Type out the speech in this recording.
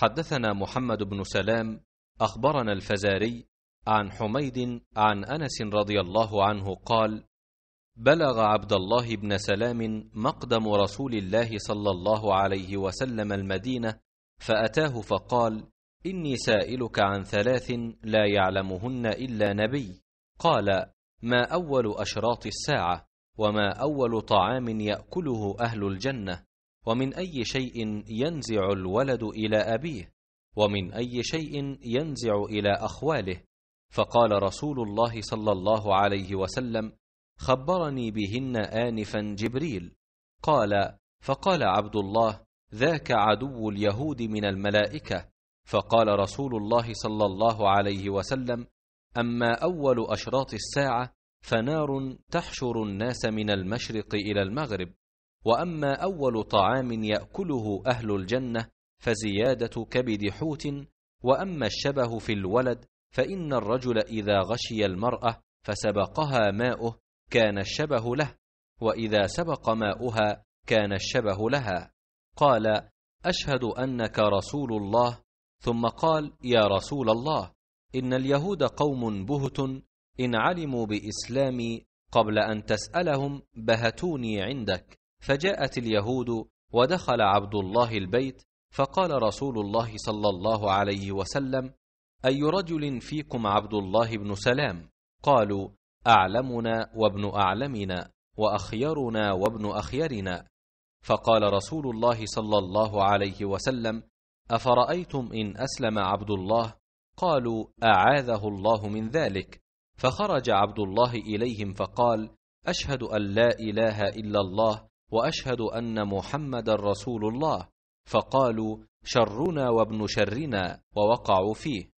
حدثنا محمد بن سلام اخبرنا الفزاري عن حميد عن انس رضي الله عنه قال بلغ عبد الله بن سلام مقدم رسول الله صلى الله عليه وسلم المدينه فاتاه فقال اني سائلك عن ثلاث لا يعلمهن الا نبي قال ما اول اشراط الساعه وما اول طعام ياكله اهل الجنه ومن أي شيء ينزع الولد إلى أبيه ومن أي شيء ينزع إلى أخواله فقال رسول الله صلى الله عليه وسلم خبرني بهن آنفا جبريل قال فقال عبد الله ذاك عدو اليهود من الملائكة فقال رسول الله صلى الله عليه وسلم أما أول أشراط الساعة فنار تحشر الناس من المشرق إلى المغرب واما اول طعام ياكله اهل الجنه فزياده كبد حوت واما الشبه في الولد فان الرجل اذا غشي المراه فسبقها ماؤه كان الشبه له واذا سبق ماؤها كان الشبه لها قال اشهد انك رسول الله ثم قال يا رسول الله ان اليهود قوم بهت ان علموا باسلامي قبل ان تسالهم بهتوني عندك فجاءت اليهود ودخل عبد الله البيت فقال رسول الله صلى الله عليه وسلم اي رجل فيكم عبد الله بن سلام قالوا اعلمنا وابن اعلمنا واخيرنا وابن اخيرنا فقال رسول الله صلى الله عليه وسلم افرايتم ان اسلم عبد الله قالوا اعاذه الله من ذلك فخرج عبد الله اليهم فقال اشهد ان لا اله الا الله واشهد ان محمد رسول الله فقالوا شرنا وابن شرنا ووقعوا فيه